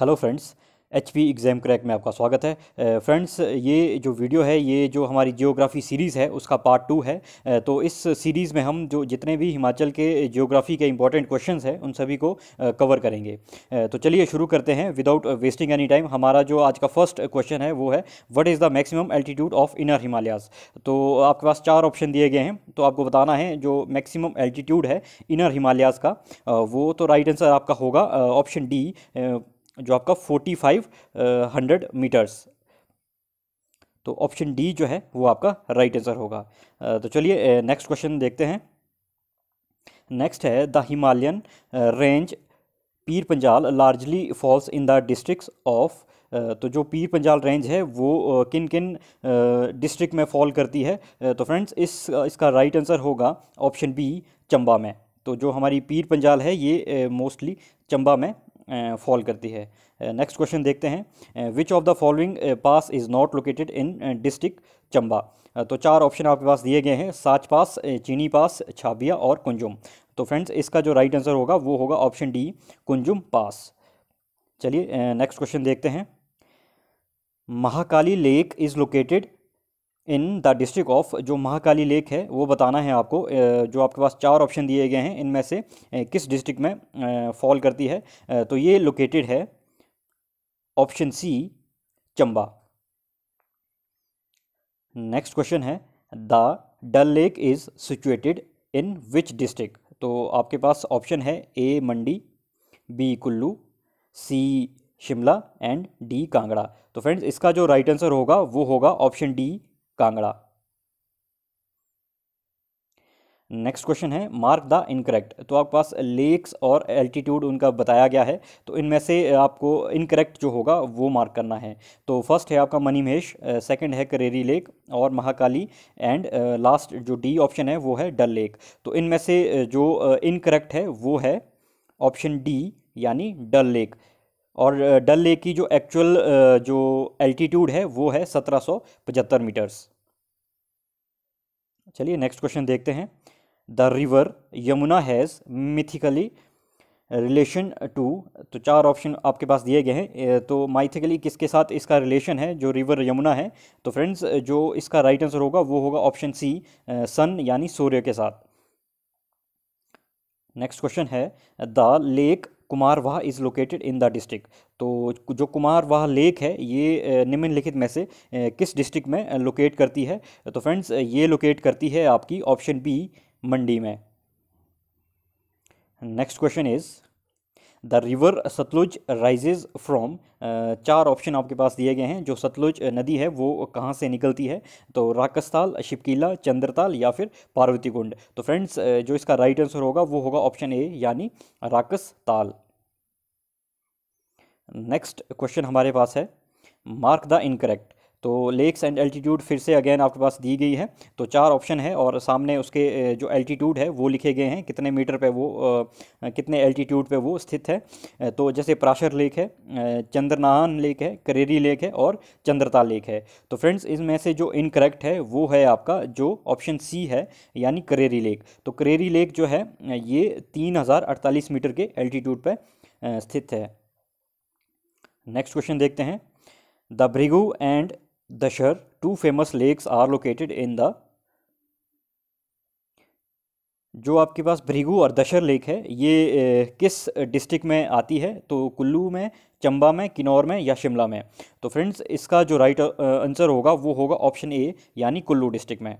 hello friends H P exam crack में आपका स्वागत है फ्रेंड्स ये जो वीडियो है ये जो हमारी जियोग्राफ़ी सीरीज़ है उसका पार्ट टू है तो इस सीरीज़ में हम जो जितने भी हिमाचल के जियोग्राफ़ी के इंपॉर्टेंट क्वेश्चंस हैं उन सभी को कवर करेंगे तो चलिए शुरू करते हैं विदाउट वेस्टिंग एनी टाइम हमारा जो आज का फर्स्ट क्वेश्चन है वो है what is the maximum altitude of inner Himalayas तो आपके पास चार ऑप्शन दिए गए हैं तो आपको बताना है जो मैक्सिमम एल्टीट्यूड है इनर हिमालयाज का वो तो राइट आंसर आपका होगा ऑप्शन डी जो आपका फोर्टी फाइव हंड्रेड मीटर्स तो ऑप्शन डी जो है वो आपका राइट आंसर होगा तो चलिए नेक्स्ट क्वेश्चन देखते हैं नेक्स्ट है the Himalayan range Pir Panjal largely falls in the districts of तो जो पीर पंजाल रेंज है वो किन किन डिस्ट्रिक्ट में फॉल करती है तो फ्रेंड्स इस इसका राइट आंसर होगा ऑप्शन बी चंबा में तो जो हमारी पीर पंजाल है ये मोस्टली चंबा में फॉल करती है नेक्स्ट क्वेश्चन देखते हैं which of the following pass is not located in district Chamba तो चार ऑप्शन आपके पास दिए गए हैं साच पास चीनी पास छाबिया और कुंजुम तो फ्रेंड्स इसका जो राइट आंसर होगा वो होगा ऑप्शन डी कुंजुम पास चलिए नेक्स्ट क्वेश्चन देखते हैं Mahakali lake is located in the district of जो महाकाली लेक है वो बताना है आपको जो आपके पास चार ऑप्शन दिए गए हैं इनमें से किस डिस्ट्रिक्ट में फॉल करती है तो ये लोकेटेड है option C Chamba next question है the Dal lake is situated in which district तो आपके पास ऑप्शन है A Mandi B Kullu C Shimla and D Kangra तो फ्रेंड्स इसका जो राइट आंसर होगा वो होगा option D Kangra next question है मार्क द इनकरेक्ट तो आपके पास लेक्स और एल्टीट्यूड उनका बताया गया है तो इनमें से आपको इनकरेक्ट जो होगा वो मार्क करना है तो फर्स्ट है आपका मनी महेश सेकेंड है करेरी लेक और महाकाली एंड लास्ट जो डी ऑप्शन है वो है डल लेक तो इनमें से जो इनकरेक्ट है वो है ऑप्शन डी यानी डल लेक और डल लेक की जो एक्चुअल जो एल्टीट्यूड है वो है सत्रह सौ पचहत्तर मीटर्स चलिए नेक्स्ट क्वेश्चन देखते हैं the river Yamuna has mythically relation to तो चार ऑप्शन आपके पास दिए गए हैं तो माइथिकली किसके साथ इसका रिलेशन है जो रिवर यमुना है तो फ्रेंड्स जो इसका राइट आंसर होगा वो होगा ऑप्शन सी सन यानी सूर्य के साथ नेक्स्ट क्वेश्चन है the lake Kumarwah is located in the district तो जो कुमारवाह लेक है ये निम्नलिखित में से किस डिस्ट्रिक्ट में लोकेट करती है तो फ्रेंड्स ये लोकेट करती है आपकी ऑप्शन बी मंडी में next question is the river Sutlej rises from चार ऑप्शन आपके पास दिए गए हैं जो सतलुज नदी है वो कहाँ से निकलती है तो राकस्ताल शिपकीला चंद्रताल या फिर पार्वती कुंड तो फ्रेंड्स जो इसका राइट आंसर होगा वो होगा ऑप्शन ए यानी राकस ताल नेक्स्ट क्वेश्चन हमारे पास है मार्क द इनकरेक्ट तो लेक्स एंड एल्टीट्यूड फिर से अगेन आपके पास दी गई है तो चार ऑप्शन है और सामने उसके जो एल्टीट्यूड है वो लिखे गए हैं कितने मीटर पे वो कितने एल्टीट्यूड पे वो स्थित है तो जैसे प्राशर लेक है चंद्रनाहन लेक है करेरी लेक है और चंद्रता लेक है तो फ्रेंड्स इसमें से जो इनकरेक्ट है वो है आपका जो ऑप्शन सी है यानी करेरी लेक तो करेरी लेक जो है ये तीन मीटर के एल्टीट्यूड पर स्थित है नेक्स्ट क्वेश्चन देखते हैं the Bhrigu and Dashair two famous lakes are located in the जो आपके पास भृगु और दशहर लेक है ये किस डिस्ट्रिक्ट में आती है तो कुल्लू में चंबा में किन्नौर में या शिमला में तो फ्रेंड्स इसका जो राइट आंसर होगा वो होगा ऑप्शन ए यानी कुल्लू डिस्ट्रिक्ट में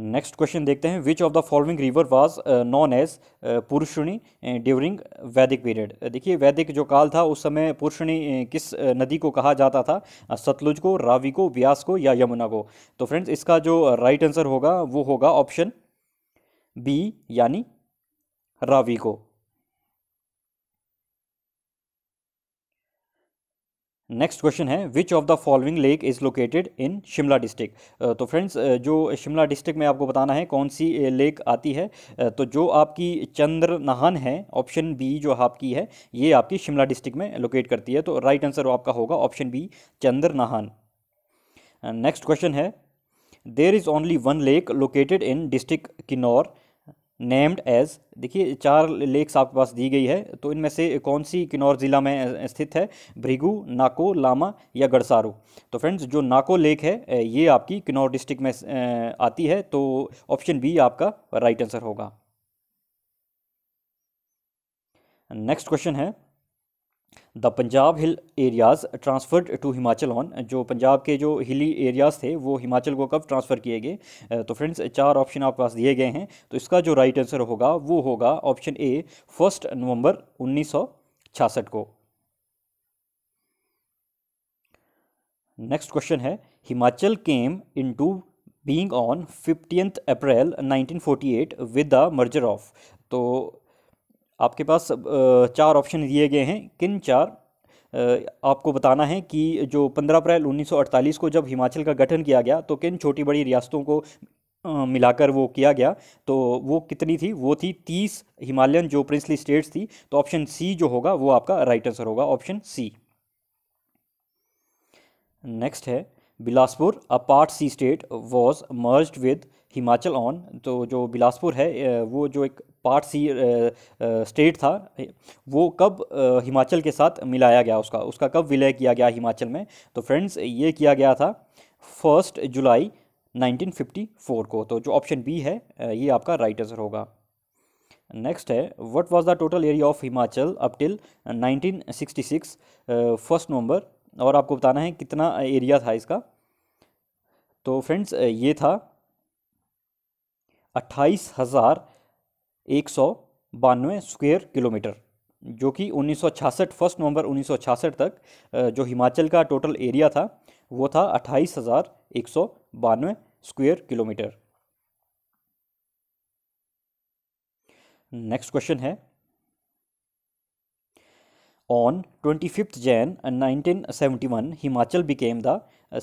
नेक्स्ट क्वेश्चन देखते हैं which of the following river was known as Purushni during Vedic period देखिए वैदिक जो काल था उस समय पुरुषणी uh, किस uh, नदी को कहा जाता था सतलुज uh, को रावी को व्यास को या यमुना को तो फ्रेंड्स इसका जो राइट आंसर होगा वो होगा ऑप्शन बी यानी रावी को नेक्स्ट क्वेश्चन है which of the following lake is located in Shimla district तो फ्रेंड्स uh, जो शिमला डिस्ट्रिक्ट में आपको बताना है कौन सी लेक uh, आती है uh, तो जो आपकी चंद्र नहन है ऑप्शन बी जो आपकी है ये आपकी शिमला डिस्ट्रिक्ट में लोकेट करती है तो राइट आंसर आपका होगा option B Chandra Nahan next question है there is only one lake located in district Kinnaur named as देखिए चार लेक्स आपके पास दी गई है तो इनमें से कौन सी किन्नौर ज़िला में स्थित है भृगु नाको लामा या गड़सारू तो फ्रेंड्स जो नाको लेक है ये आपकी किन्नौर डिस्ट्रिक्ट में आती है तो ऑप्शन बी आपका राइट आंसर होगा नेक्स्ट क्वेश्चन है the Punjab hill areas transferred to Himachal on जो पंजाब के जो हिली एरियाज़ थे वो हिमाचल को कब ट्रांसफ़र किए गए तो फ्रेंड्स चार ऑप्शन आपके पास दिए गए हैं तो इसका जो राइट आंसर होगा वो होगा ऑप्शन ए फर्स्ट नवंबर 1966 को नेक्स्ट क्वेश्चन है Himachal came into being on fifteenth April 1948 with the merger of तो आपके पास चार ऑप्शन दिए गए हैं किन चार आपको बताना है कि जो 15 अप्रैल 1948 को जब हिमाचल का गठन किया गया तो किन छोटी बड़ी रियासतों को मिलाकर वो किया गया तो वो कितनी थी वो थी तीस हिमालयन जो प्रिंसली स्टेट्स थी तो ऑप्शन सी जो होगा वो आपका राइट आंसर होगा ऑप्शन सी नेक्स्ट है Bilaspur a part C state was merge with Himachal on तो जो बिलासपुर है वो जो एक पार्ट सी स्टेट था वो कब हिमाचल के साथ मिलाया गया उसका उसका कब विलय किया गया हिमाचल में तो फ्रेंड्स ये किया गया था फर्स्ट जुलाई 1954 को तो जो ऑप्शन बी है ये आपका राइट आंसर होगा नेक्स्ट है what was the total area of Himachal up till 1966 first November और आपको बताना है कितना एरिया था इसका तो फ्रेंड्स ये था अट्ठाईस हज़ार एक सौ बानवे स्क्वेयर किलोमीटर जो कि उन्नीस सौ छियासठ फर्स्ट नवंबर उन्नीस सौ छियासठ तक जो हिमाचल का टोटल एरिया था वो था अट्ठाईस हज़ार एक सौ बानवे स्क्वेयर किलोमीटर नेक्स्ट क्वेश्चन है on Jan nineteen seventy 1971, Himachal became the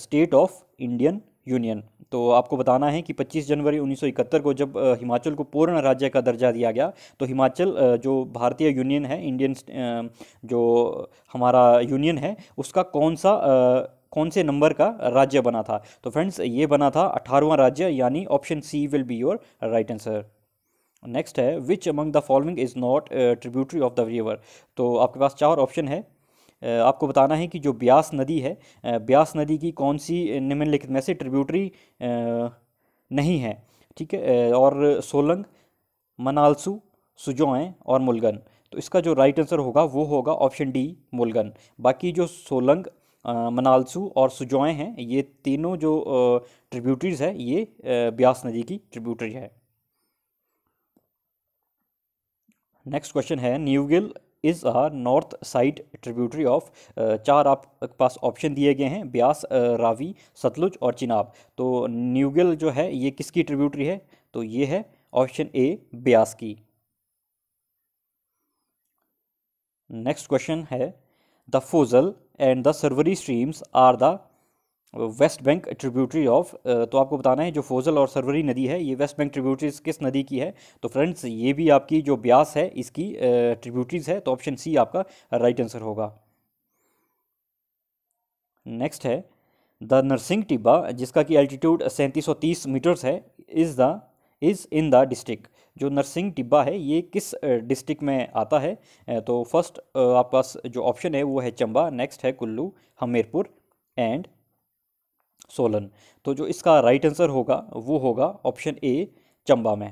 state of Indian union तो आपको बताना है कि 25 जनवरी 1971 को जब हिमाचल को पूर्ण राज्य का दर्जा दिया गया तो हिमाचल जो भारतीय यूनियन है इंडियन जो हमारा यूनियन है उसका कौन सा कौन से नंबर का राज्य बना था तो फ्रेंड्स ये बना था अठारहवां राज्य यानी option C will be your right answer next है which among the following is not tributary of the river तो आपके पास चार ऑप्शन है आपको बताना है कि जो ब्यास नदी है ब्यास नदी की कौन सी निम्नलिखित में से ट्रिब्यूटरी नहीं है ठीक है और सोलंग मनालसू सुजोएँ और मुलगन तो इसका जो राइट आंसर होगा वो होगा ऑप्शन डी मुलगन बाकी जो सोलंग मनालसू और सुजोएँ हैं ये तीनों जो ट्रिब्यूटरीज है ये ब्यास नदी की ट्रिब्यूटरी है नेक्स्ट क्वेश्चन है Neugal is a north side tributary of चार आप पास ऑप्शन दिए गए हैं ब्यास uh, रावी सतलुज और चिनाब तो न्यूगल जो है ये किसकी ट्रिब्यूटरी है तो ये है ऑप्शन ए ब्यास की नेक्स्ट क्वेश्चन है the Fozal and the Sarvari streams are the west bank tributary of तो आपको बताना है जो फोजल और सरवरी नदी है ये वेस्ट बैंक ट्रिब्यूटरीज किस नदी की है तो फ्रेंड्स ये भी आपकी जो ब्यास है इसकी ट्रिब्यूटरीज है तो ऑप्शन सी आपका राइट आंसर होगा नेक्स्ट है द नरसिंह टिब्बा जिसका कि एल्टीट्यूड सैंतीस सौ तीस मीटर्स है is the is in the district जो नरसिंह टिब्बा है ये किस डिस्ट्रिक्ट में आता है तो फर्स्ट आपके पास जो ऑप्शन है वो है चंबा नेक्स्ट है कुल्लू हमीरपुर एंड सोलन तो जो इसका राइट आंसर होगा वो होगा ऑप्शन ए चंबा में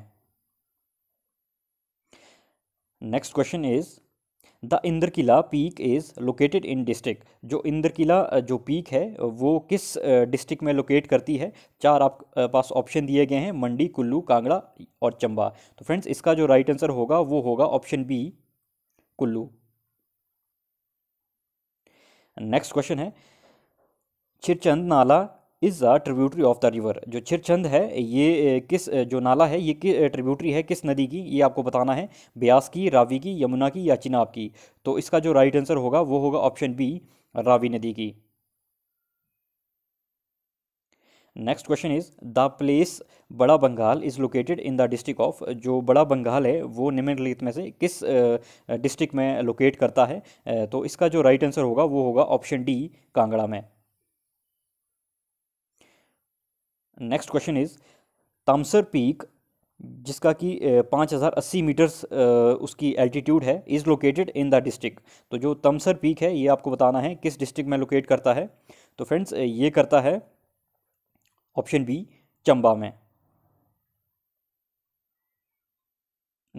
next question is the Indra Kila peak is located in district जो इंद्र किला जो पीक है वो किस डिस्ट्रिक्ट में लोकेट करती है चार आप पास ऑप्शन दिए गए हैं मंडी कुल्लू कांगड़ा और चंबा तो फ्रेंड्स इसका जो राइट आंसर होगा वो होगा option B Kullu next question है चिरचंद नाला is a tributary of the river जो छिरछंद है ये किस जो नाला है ये ट्रिब्यूटरी है किस नदी की ये आपको बताना है ब्यास की रावी की यमुना की या चिनाब की तो इसका जो राइट आंसर होगा वो होगा ऑप्शन बी रावी नदी की next question is the place Bara Bangal is located in the district of जो बड़ा बंगाल है वो निम्नलिखित में से किस डिस्ट्रिक्ट में लोकेट करता है तो इसका जो राइट आंसर होगा वो होगा ऑप्शन डी कांगड़ा में next question is Tamsar peak जिसका कि पाँच हज़ार अस्सी मीटर्स उसकी एल्टीट्यूड है is located in the district तो जो तमसर पीक है ये आपको बताना है किस डिस्ट्रिक्ट में लोकेट करता है तो फ्रेंड्स ये करता है ऑप्शन बी चंबा में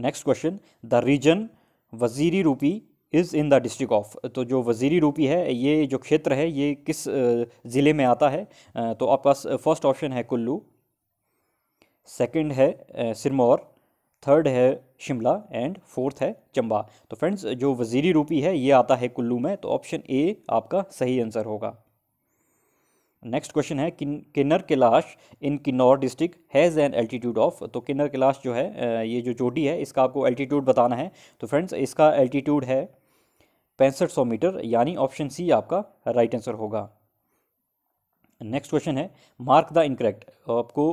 next question the region Waziri Rupi is in the district of तो जो वजीरी रूपी है ये जो क्षेत्र है ये किस ज़िले में आता है तो आपके पास फर्स्ट ऑप्शन है कुल्लू सेकंड है सिरमौर थर्ड है शिमला एंड फोर्थ है चंबा तो फ्रेंड्स जो वजीरी रूपी है ये आता है कुल्लू में तो ऑप्शन ए आपका सही आंसर होगा नेक्स्ट क्वेश्चन है किन Kinnar Kailash in Kinnaur district has an altitude of तो किन्नर कैलाश जो है ये जो चोटी है इसका आपको एल्टीट्यूड बताना है तो फ्रेंड्स इसका एल्टीट्यूड है पैंसठ सौ मीटर यानी ऑप्शन सी आपका राइट आंसर होगा नेक्स्ट क्वेश्चन है मार्क द इनकरेक्ट आपको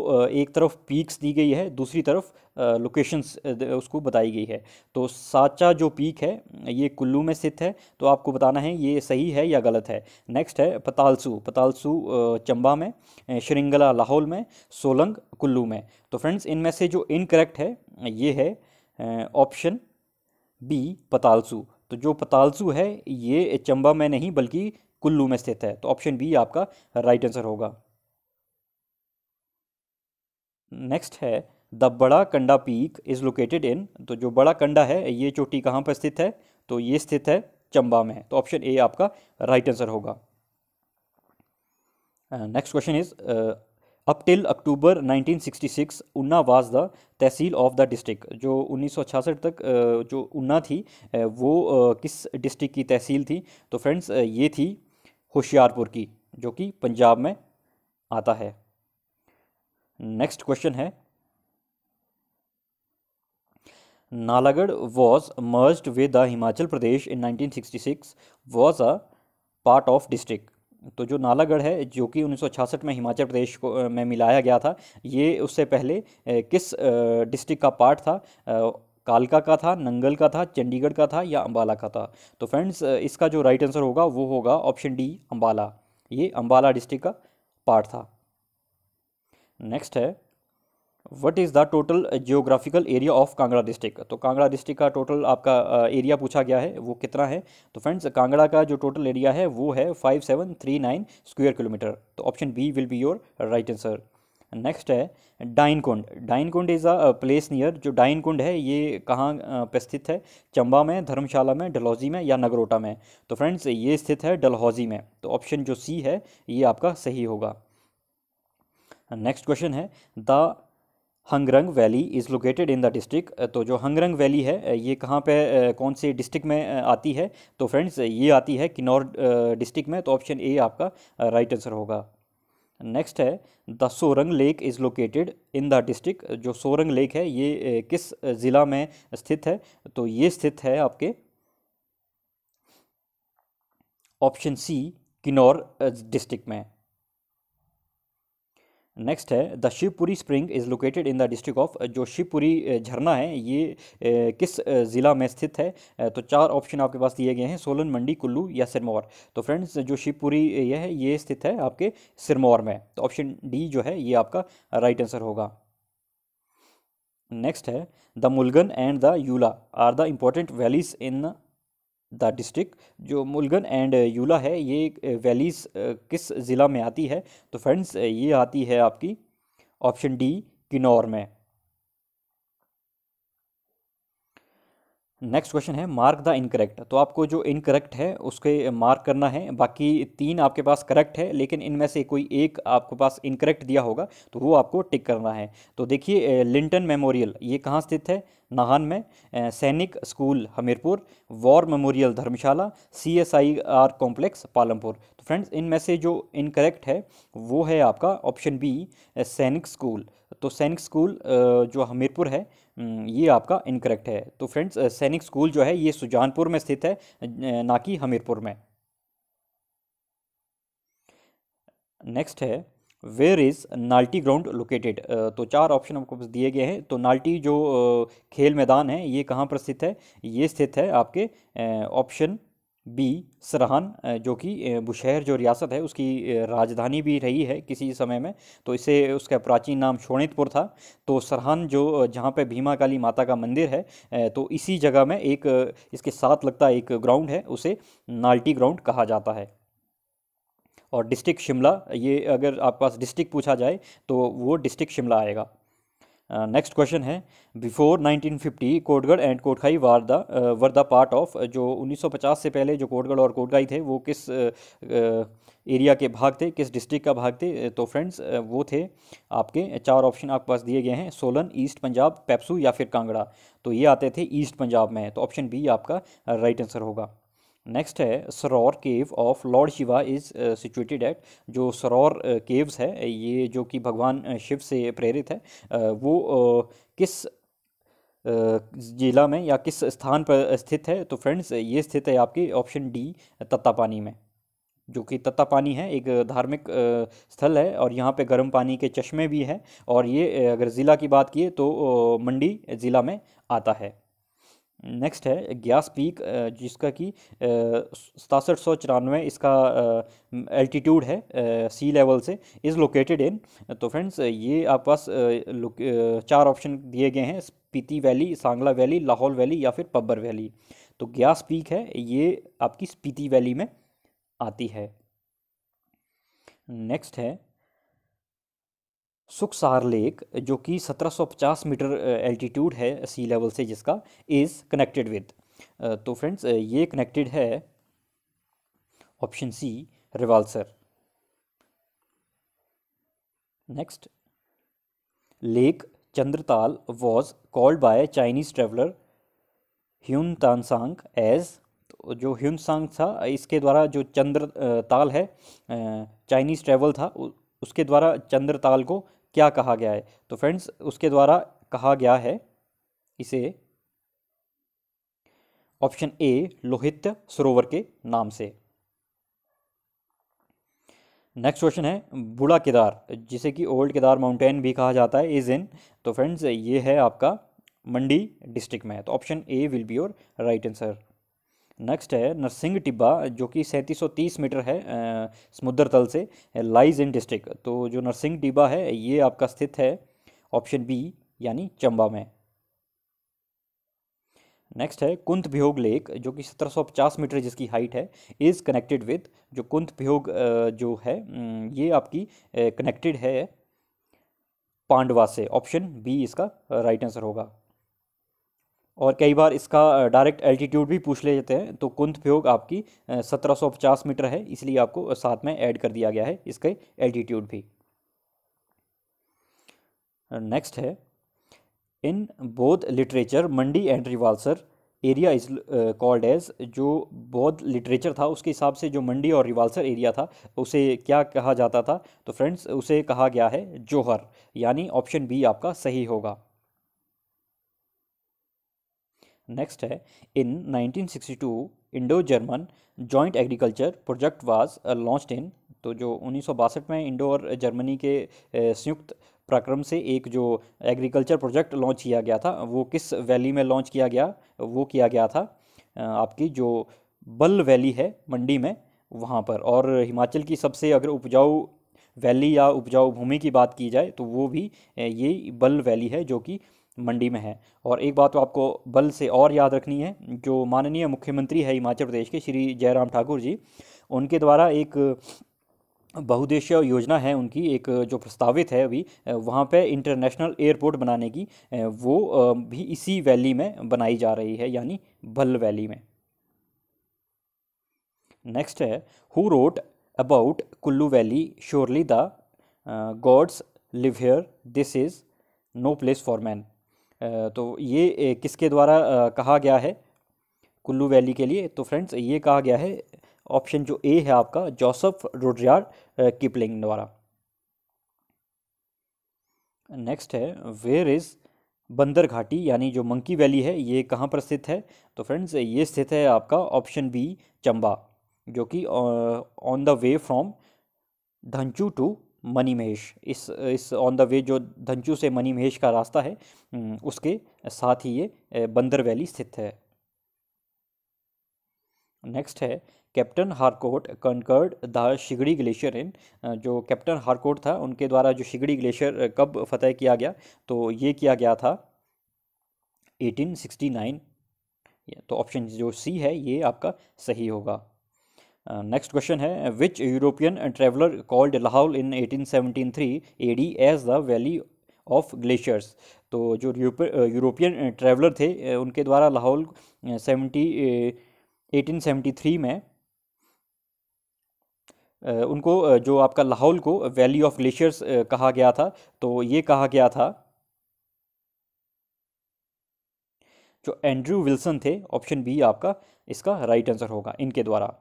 एक तरफ पीक्स दी गई है दूसरी तरफ लोकेशंस उसको बताई गई है तो साचा जो पीक है ये कुल्लू में स्थित है तो आपको बताना है ये सही है या गलत है नेक्स्ट है पतालसू पतालसू चंबा में श्रृंगला लाहौल में सोलंग कुल्लू में तो फ्रेंड्स इनमें से जो इनकरेक्ट है ये है ऑप्शन बी पतालसू तो जो पतालसू है ये चंबा में नहीं बल्कि कुल्लू में स्थित है तो ऑप्शन बी आपका राइट आंसर होगा नेक्स्ट है the Bara Kanda peak is located in तो जो बड़ा कंडा है ये चोटी कहाँ पर स्थित है तो ये स्थित है चंबा में तो ऑप्शन ए आपका राइट आंसर होगा next question is up till October 1966 Una was the tehsil of the district जो 1966 तक जो उन्ना थी वो किस डिस्ट्रिक्ट की तहसील थी तो फ्रेंड्स ये थी होशियारपुर की जो कि पंजाब में आता है नेक्स्ट क्वेश्चन है Nalagarh was merged with the Himachal Pradesh in 1966 was a part of district तो जो नालागढ़ है जो कि उन्नीस में हिमाचल प्रदेश को में मिलाया गया था ये उससे पहले किस डिस्ट्रिक्ट का पार्ट था कालका का था नंगल का था चंडीगढ़ का था या अम्बाला का था तो फ्रेंड्स इसका जो राइट आंसर होगा वो होगा ऑप्शन डी अम्बाला ये अम्बाला डिस्ट्रिक्ट का पार्ट था नेक्स्ट है what is the total geographical area of Kangra district तो कांगड़ा डिस्ट्रिक्ट का टोटल आपका एरिया पूछा गया है वो कितना है तो फ्रेंड्स कांगड़ा का जो टोटल एरिया है वो है five seven three nine square kilometre तो option B will be your right answer next है Dainkund Dainkund is a place near जो डाइनकुंड है ये कहाँ पर स्थित है चंबा में धर्मशाला में डलहौजी में या नगरोटा में तो फ्रेंड्स ये स्थित है डलहौजी में तो ऑप्शन जो सी है ये आपका सही होगा नेक्स्ट क्वेश्चन है the Hangrang valley is located in the district तो जो हंगरंग वैली है ये कहाँ पे कौन से डिस्ट्रिक्ट में आती है तो फ्रेंड्स ये आती है किन्नौर डिस्ट्रिक्ट में तो ऑप्शन ए आपका राइट आंसर होगा नेक्स्ट है the Sorang lake is located in the district जो सोरंग लेक है ये किस ज़िला में स्थित है तो ये स्थित है आपके ऑप्शन सी किन्नौर डिस्ट्रिक्ट में नेक्स्ट है the Shivpuri spring is located in the district of जो शिवपुरी uh, झरना है ये uh, किस uh, ज़िला में स्थित है तो चार ऑप्शन आपके पास दिए गए हैं सोलन मंडी कुल्लू या सिरमौर तो फ्रेंड्स जो शिवपुरी ये है ये स्थित है आपके सिरमौर में तो ऑप्शन डी जो है ये आपका राइट आंसर होगा नेक्स्ट है the Mulgan and the Yula are the important valleys in the district जो मुलगन एंड यूला है ये वैलीज किस ज़िला में आती है तो फ्रेंड्स ये आती है आपकी ऑप्शन डी किन्नौर में नेक्स्ट क्वेश्चन है मार्क द इनकरेक्ट तो आपको जो इनकरेक्ट है उसके मार्क करना है बाकी तीन आपके पास करेक्ट है लेकिन इनमें से कोई एक आपके पास इनकरेक्ट दिया होगा तो वो आपको टिक करना है तो देखिए लिंटन मेमोरियल ये कहाँ स्थित है नाहन में Sainik school Hamirpur war memorial Dharamshala C S I R complex Palampur तो फ्रेंड्स इनमें से जो इनकरेक्ट है वो है आपका ऑप्शन बी सैनिक स्कूल तो सैनिक स्कूल जो हमीरपुर है हम्म, ये आपका इनकरेक्ट है तो फ्रेंड्स सैनिक स्कूल जो है ये सुजानपुर में स्थित है ना कि हमीरपुर में नेक्स्ट है where is Nalti ground located तो चार ऑप्शन आपको दिए गए हैं तो नाल्टी जो खेल मैदान है ये कहाँ पर स्थित है ये स्थित है आपके ऑप्शन बी सरहान जो कि बुशहर जो रियासत है उसकी राजधानी भी रही है किसी समय में तो इसे उसका प्राचीन नाम शोणितपुर था तो सरहान जो जहाँ पे भीमा काली माता का मंदिर है तो इसी जगह में एक इसके साथ लगता एक ग्राउंड है उसे नाल्टी ग्राउंड कहा जाता है और डिस्ट्रिक्ट शिमला ये अगर आपके पास डिस्ट्रिक्ट पूछा जाए तो वो डिस्ट्रिक्ट शिमला आएगा नेक्स्ट uh, क्वेश्चन है before 1950 Kotgarh and Kotkhai were the were the part of जो 1950 से पहले जो कोटगढ़ और कोटखाई थे वो किस एरिया uh, uh, के भाग थे किस डिस्ट्रिक्ट का भाग थे तो फ्रेंड्स वो थे आपके चार ऑप्शन आपके पास दिए गए हैं सोलन ईस्ट पंजाब पेप्सू या फिर कांगड़ा तो ये आते थे ईस्ट पंजाब में तो ऑप्शन बी आपका राइट आंसर होगा नेक्स्ट है Saror cave of lord Shiva is situated at जो सरोर केव्स uh, है ये जो कि भगवान uh, शिव से प्रेरित है uh, वो किस जिला में या किस स्थान पर स्थित है तो फ्रेंड्स ये स्थित है आपकी ऑप्शन डी तत्तापानी में जो कि तत्ता पानी है एक धार्मिक स्थल है और यहाँ पे गर्म पानी के चश्मे भी हैं और ये अगर ज़िला की बात किए तो मंडी ज़िला में आता है नेक्स्ट है ग्यास पीक जिसका कि सतासठ सौ चौरानवे इसका एल्टीट्यूड है सी लेवल से इज़ लोकेटेड इन तो फ्रेंड्स ये आप पास चार ऑप्शन दिए गए हैं Spiti valley Sangla valley Lahaul valley या फिर पब्बर वैली तो ग्यास पीक है ये आपकी स्पीति वैली में आती है नेक्स्ट है सुखसार लेक जो कि 1750 मीटर एल्टीट्यूड है सी लेवल से जिसका इज़ कनेक्टेड विद तो फ्रेंड्स ये कनेक्टेड है option C Rewalsar next lake Chandratal was called by Chinese traveller Hiuen Tsang as जो ह्यून सांग था इसके द्वारा जो चंद्र ताल है चाइनीज़ ट्रेवल था उसके द्वारा चंद्रताल को क्या कहा गया है तो फ्रेंड्स उसके द्वारा कहा गया है इसे ऑप्शन ए लोहित सरोवर के नाम से नेक्स्ट क्वेश्चन है बूढ़ा केदार जिसे कि ओल्ड केदार माउंटेन भी कहा जाता है इज इन तो फ्रेंड्स ये है आपका मंडी डिस्ट्रिक्ट में तो option A will be your right answer next है नरसिंह टिब्बा जो कि 3730 मीटर है समुद्र तल से लाइज इन डिस्ट्रिक्ट तो जो नरसिंह टिब्बा है ये आपका स्थित है ऑप्शन बी यानी चंबा में नेक्स्ट है कुंत भियोग लेक जो कि 1750 मीटर जिसकी हाइट है इज़ कनेक्टेड विद जो कुंत भियोग जो है ये आपकी कनेक्टेड है पांडवा से ऑप्शन बी इसका राइट आंसर होगा और कई बार इसका डायरेक्ट एल्टीट्यूड भी पूछ ले जाते हैं तो कुंत प्योग आपकी 1750 मीटर है इसलिए आपको साथ में ऐड कर दिया गया है इसके एल्टीट्यूड भी नेक्स्ट है in Baudh literature Mandi and Rewalsar area is called as जो बौद्ध लिटरेचर था उसके हिसाब से जो मंडी और रिवाल्सर एरिया था उसे क्या कहा जाता था तो फ्रेंड्स उसे कहा गया है जोहर यानी ऑप्शन बी आपका सही होगा नेक्स्ट है in 1962 Indo German joint agriculture project was launch in तो जो उन्नीस में इंडो और जर्मनी के uh, संयुक्त प्रक्रम से एक जो एग्रीकल्चर प्रोजेक्ट लॉन्च किया गया था वो किस वैली में लॉन्च किया गया वो किया गया था uh, आपकी जो बल वैली है मंडी में वहाँ पर और हिमाचल की सबसे अगर उपजाऊ वैली या उपजाऊ भूमि की बात की जाए तो वो भी uh, ये बल वैली है जो कि मंडी में है और एक बात तो आपको बल से और याद रखनी है जो माननीय मुख्यमंत्री है हिमाचल प्रदेश के श्री जयराम ठाकुर जी उनके द्वारा एक बहुद्देश्य योजना है उनकी एक जो प्रस्तावित है अभी वहाँ पे इंटरनेशनल एयरपोर्ट बनाने की वो भी इसी वैली में बनाई जा रही है यानी भल वैली में नेक्स्ट है who wrote about Kullu valley surely the gods live here this is no place for man तो ये किसके द्वारा कहा गया है कुल्लू वैली के लिए तो फ्रेंड्स ये कहा गया है ऑप्शन जो ए है आपका जोसफ रोड्रियार किपलिंग द्वारा नेक्स्ट है वेयर इज़ बंदर घाटी यानी जो मंकी वैली है ये कहाँ पर स्थित है तो फ्रेंड्स ये स्थित है आपका ऑप्शन बी चंबा जो कि on the way from Dhancho to Mani Mahesh is is on the वे जो धनचू से मनी महेश का रास्ता है उसके साथ ही ये बंदर वैली स्थित है नेक्स्ट है captain Harcourt conquered the Shigri glacier in जो कैप्टन हारकोट था उनके द्वारा जो शिगड़ी ग्लेशियर कब फतेह किया गया तो ये किया गया था 1869 तो ऑप्शन जो सी है ये आपका सही होगा नेक्स्ट uh, क्वेश्चन है which European traveller called Lahaul in 1873 AD as the valley of glaciers तो जो यूरोपियन ट्रेवलर uh, uh, थे उनके द्वारा लाहौल सेवेंटी एटीन थ्री में उनको जो आपका लाहौल को वैली ऑफ ग्लेशियर्स कहा गया था तो ये कहा गया था जो एंड्रयू विल्सन थे ऑप्शन बी आपका इसका राइट आंसर होगा इनके द्वारा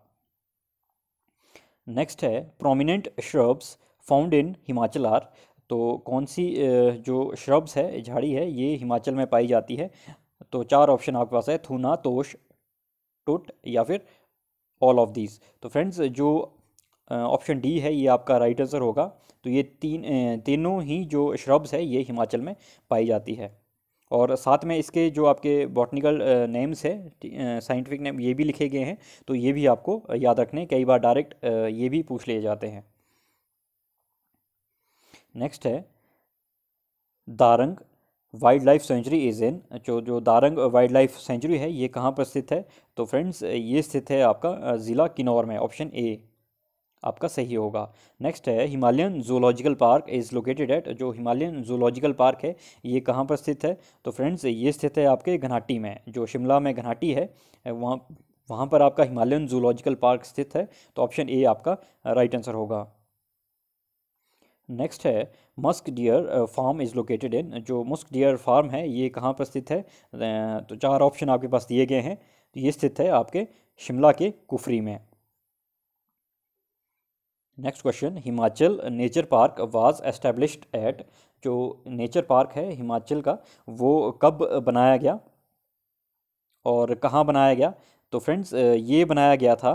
नेक्स्ट है prominent shrubs found in Himachal are तो कौन सी जो श्रब्स है झाड़ी है ये हिमाचल में पाई जाती है तो चार ऑप्शन आपके पास है थूना तोश टुट या फिर ऑल ऑफ दीज तो फ्रेंड्स जो ऑप्शन डी है ये आपका राइट आंसर होगा तो ये तीन तीनों ही जो श्रब्स है ये हिमाचल में पाई जाती है और साथ में इसके जो आपके बॉटनिकल नेम्स है साइंटिफिक नेम ये भी लिखे गए हैं तो ये भी आपको याद रखने कई बार डायरेक्ट ये भी पूछ लिए जाते हैं नेक्स्ट है Darang wildlife sanctuary is in जो जो दारंग वाइल्ड लाइफ सेंचुरी है ये कहाँ पर स्थित है तो फ्रेंड्स ये स्थित है आपका ज़िला किन्नौर में ऑप्शन ए आपका सही होगा नेक्स्ट है Himalayan zoological park is located at जो हिमालयन जूलॉजिकल पार्क है ये कहाँ पर स्थित है तो फ्रेंड्स ये स्थित है आपके घनाटी में जो शिमला में घनाटी है वहाँ वहाँ पर आपका हिमालयन जूलॉजिकल पार्क स्थित है तो ऑप्शन ए आपका राइट आंसर होगा नेक्स्ट है musk deer farm is located in जो मस्क डियर फार्म है ये कहाँ पर स्थित है uh, तो चार ऑप्शन आपके पास दिए गए हैं तो ये स्थित है आपके शिमला के कुफरी में next question Himachal nature park was established at जो नेचर पार्क है हिमाचल का वो कब बनाया गया और कहाँ बनाया गया तो फ्रेंड्स ये बनाया गया था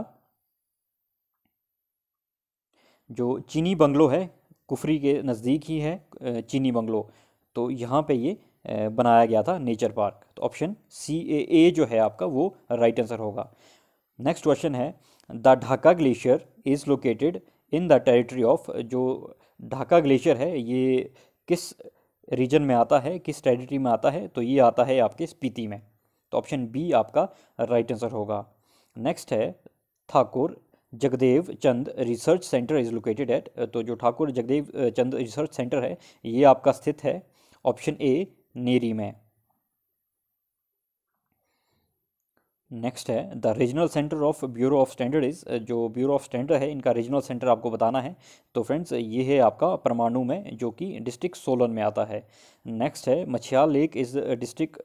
जो चीनी बंगलो है कुफरी के नज़दीक ही है चीनी बंगलो तो यहाँ पे ये बनाया गया था नेचर पार्क तो ऑप्शन सी ए ए जो है आपका वो राइट आंसर होगा नेक्स्ट क्वेश्चन है the Dhaka glacier is located in the territory of जो ढाका ग्लेशियर है ये किस रीजन में आता है किस टेरिटरी में आता है तो ये आता है आपके स्पीति में तो ऑप्शन बी आपका राइट आंसर होगा नेक्स्ट है Thakur Jagdev Chand research centre is located at तो जो ठाकुर जगदेव चंद रिसर्च सेंटर है ये आपका स्थित है ऑप्शन ए नेरी में नेक्स्ट है the regional centre of bureau of standard is जो ब्यूरो ऑफ स्टैंडर्ड है इनका रीजनल सेंटर आपको बताना है तो फ्रेंड्स uh, ये है आपका परमाणु में जो कि डिस्ट्रिक्ट सोलन में आता है नेक्स्ट है Machhial lake is district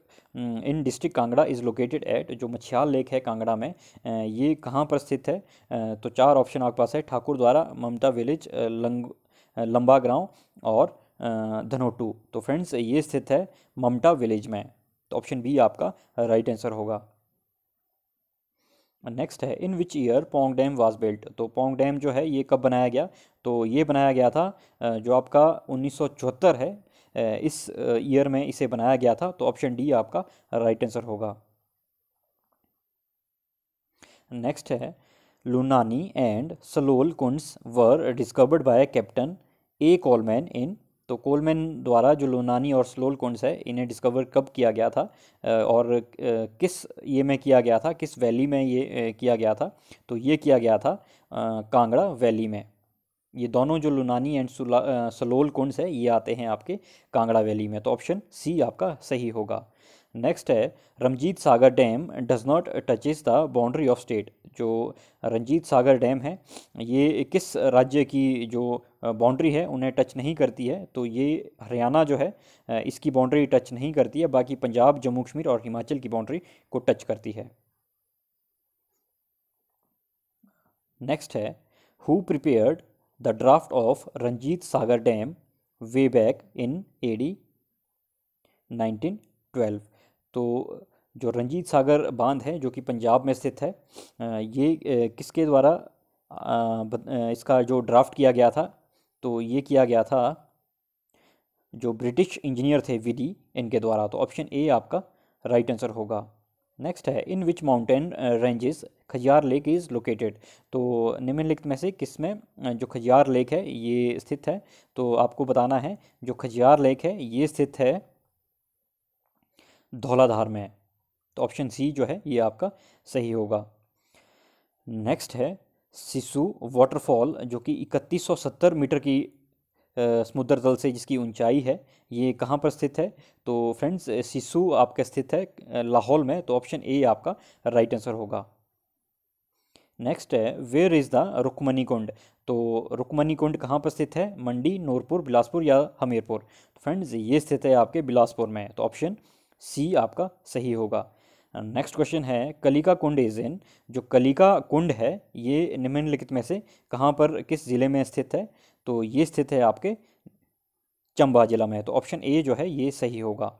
in district Kangra is located at जो मछियाल लेक है कांगड़ा में uh, ये कहाँ पर स्थित है uh, तो चार ऑप्शन आपके पास है ठाकुर द्वारा ममता विलेज लंग लंबा ग्राउ और धनोटू तो फ्रेंड्स ये स्थित है ममटा विलेज में तो ऑप्शन बी आपका राइट आंसर होगा नेक्स्ट है in which year Pong dam was built तो पोंग डैम जो है ये कब बनाया गया तो ये बनाया गया था जो आपका चौहत्तर है इस ईयर में इसे बनाया गया था तो ऑप्शन डी आपका राइट आंसर होगा नेक्स्ट है Lunani and Salol Kunds were discovered by captain A Coleman in तो कोलमैन द्वारा जो लोनानी और स्लोल कोंड्स है इन्हें डिस्कवर कब किया गया था और किस ये में किया गया था किस वैली में ये किया गया था तो ये किया गया था कांगड़ा वैली में ये दोनों जो लुनानी एंड सलोल कुंड्स है ये आते हैं आपके कांगड़ा वैली में तो ऑप्शन सी आपका सही होगा नेक्स्ट है Ranjit Sagar dam does not touches the boundary of state जो रंजीत सागर डैम है ये किस राज्य की जो बाउंड्री है उन्हें टच नहीं करती है तो ये हरियाणा जो है इसकी बाउंड्री टच नहीं करती है बाकी पंजाब जम्मू कश्मीर और हिमाचल की बाउंड्री को टच करती है नेक्स्ट है who prepared the draft of Ranjit Sagar dam way back in AD 1912 तो जो रंजीत सागर बांध है जो कि पंजाब में स्थित है ये किसके द्वारा इसका जो ड्राफ्ट किया गया था तो ये किया गया था जो ब्रिटिश इंजीनियर थे विदी इनके द्वारा तो ऑप्शन ए आपका राइट आंसर होगा नेक्स्ट है in which mountain ranges Khajjiar lake is located तो निम्नलिखित में से किस में जो खजियार लेक है ये स्थित है तो आपको बताना है जो खजियार लेक है ये स्थित है धौलाधार में है तो ऑप्शन सी जो है ये आपका सही होगा नेक्स्ट है सिसु वाटरफॉल जो कि 3170 मीटर की समुद्र तल से जिसकी ऊंचाई है ये कहाँ पर स्थित है तो फ्रेंड्स सिसु आपका स्थित है लाहौल में तो ऑप्शन ए आपका राइट आंसर होगा नेक्स्ट है where is the Rukmani Kund तो रुकमनी कुंड कहाँ पर स्थित है मंडी नूरपुर बिलासपुर या हमीरपुर फ्रेंड्स तो ये स्थित है आपके बिलासपुर में तो ऑप्शन सी आपका सही होगा नेक्स्ट क्वेश्चन है कलिका कुंड इज इन जो कलिका कुंड है ये निम्नलिखित में से कहाँ पर किस ज़िले में स्थित है तो ये स्थित है आपके चंबा जिला में तो ऑप्शन ए जो है ये सही होगा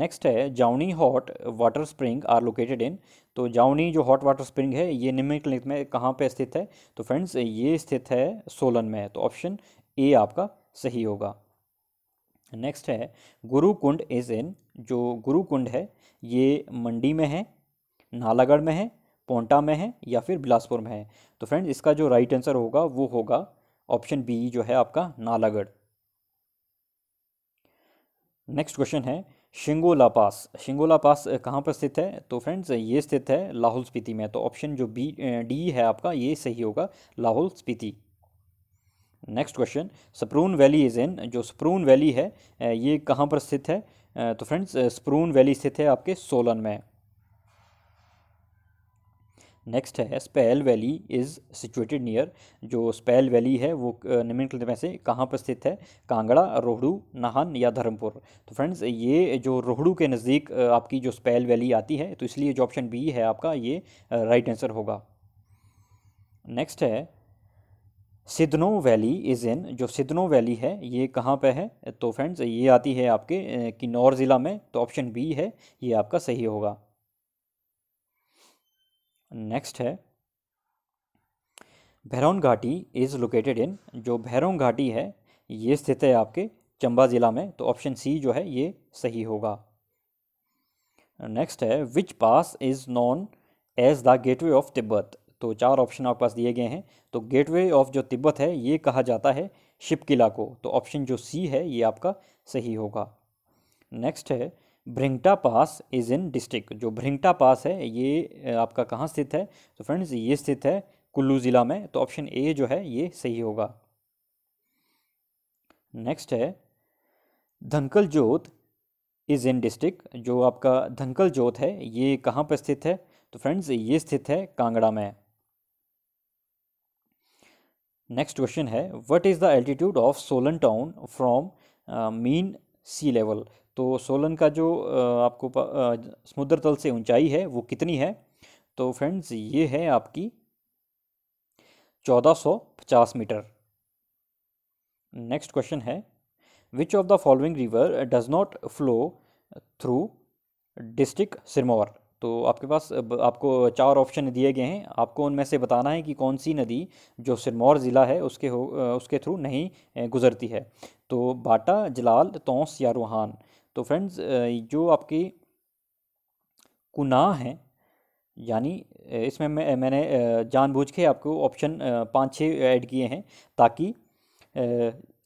नेक्स्ट है Jauni hot water spring are located in तो जाउनी जो हॉट वाटर स्प्रिंग है ये निम्नलिखित में कहाँ पे स्थित है तो फ्रेंड्स ये स्थित है सोलन में तो ऑप्शन ए आपका सही होगा नेक्स्ट है गुरुकुंड इज इन जो गुरुकुंड है ये मंडी में है नालागढ़ में है पोंटा में है या फिर बिलासपुर में है तो फ्रेंड्स इसका जो राइट आंसर होगा वो होगा ऑप्शन बी जो है आपका नालागढ़ नेक्स्ट क्वेश्चन है शिंगोला पास शिंगोला पास कहाँ पर स्थित है तो फ्रेंड्स ये स्थित है लाहौल स्पीति में तो ऑप्शन जो बी डी है आपका ये सही होगा Lahaul Spiti next question Sapron valley is in जो सप्रून वैली है ये कहाँ पर स्थित है तो फ्रेंड्स स्प्रून वैली स्थित है आपके सोलन में नेक्स्ट है Spail valley is situated near जो स्पेल वैली है वो निम्नलिखित में से कहाँ पर स्थित है कांगड़ा रोहड़ू नाहन या धर्मपुर तो फ्रेंड्स ये जो रोहड़ू के नज़दीक आपकी जो स्पेल वैली आती है तो इसलिए जो ऑप्शन बी है आपका ये राइट आंसर होगा नेक्स्ट है सिदनो वैली इज़ इन जो सिदनो वैली है ये कहाँ पे है तो फ्रेंड्स ये आती है आपके किन्नौर ज़िला में तो ऑप्शन बी है ये आपका सही होगा नेक्स्ट है भैरौन घाटी इज़ लोकेटेड इन जो भैरौन घाटी है ये स्थित है आपके चंबा ज़िला में तो ऑप्शन सी जो है ये सही होगा नेक्स्ट है which pass is known as the gateway of Tibet तो चार ऑप्शन आपके पास दिए गए हैं तो गेटवे ऑफ जो तिब्बत है ये कहा जाता है शिप किला को तो ऑप्शन जो सी है ये आपका सही होगा नेक्स्ट है भ्रिंगटा पास इज़ इन डिस्ट्रिक्ट जो भ्रिंगटा पास है ये आपका कहाँ स्थित है तो फ्रेंड्स ये स्थित है कुल्लू ज़िला में तो ऑप्शन ए जो है ये सही होगा नेक्स्ट है धनकल जोत इज़ इन डिस्ट्रिक्ट जो आपका धनकल जोत है ये कहाँ पर स्थित है तो फ्रेंड्स ये स्थित है कांगड़ा में नेक्स्ट क्वेश्चन है what is the altitude of Solan town from mean sea level तो सोलन का जो uh, आपको uh, समुद्र तल से ऊंचाई है वो कितनी है तो फ्रेंड्स ये है आपकी चौदह सौ पचास मीटर नेक्स्ट क्वेश्चन है which of the following river does not flow through district Sirmaur तो आपके पास आपको चार ऑप्शन दिए गए हैं आपको उनमें से बताना है कि कौन सी नदी जो सिरमौर ज़िला है उसके हो उसके थ्रू नहीं गुज़रती है तो बाटा जलाल तोंस या रूहान तो फ्रेंड्स जो आपकी कुनाह हैं यानी इसमें मैं मैंने जानबूझ के आपको ऑप्शन पाँच छः ऐड किए हैं ताकि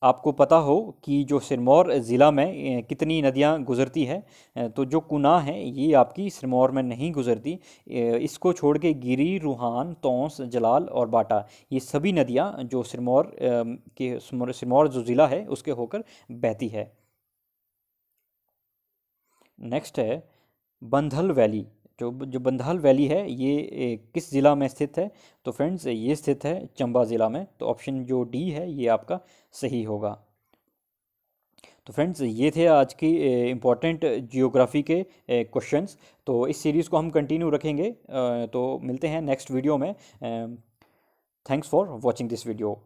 आपको पता हो कि जो सिरमौर ज़िला में कितनी नदियाँ गुज़रती है तो जो कुना है ये आपकी सिरमौर में नहीं गुज़रती इसको छोड़ के गिरी रूहान तोंस जलाल और बाटा ये सभी नदियाँ जो सिरमौर के सिरमौर जो ज़िला है उसके होकर बहती है नेक्स्ट है बंधल वैली जो जो बंधाल वैली है ये किस ज़िला में स्थित है तो फ्रेंड्स ये स्थित है चंबा ज़िला में तो ऑप्शन जो डी है ये आपका सही होगा तो फ्रेंड्स ये थे आज की इम्पॉर्टेंट जियोग्राफी के क्वेश्चंस तो इस सीरीज़ को हम कंटिन्यू रखेंगे तो मिलते हैं नेक्स्ट वीडियो में thanks for watching this video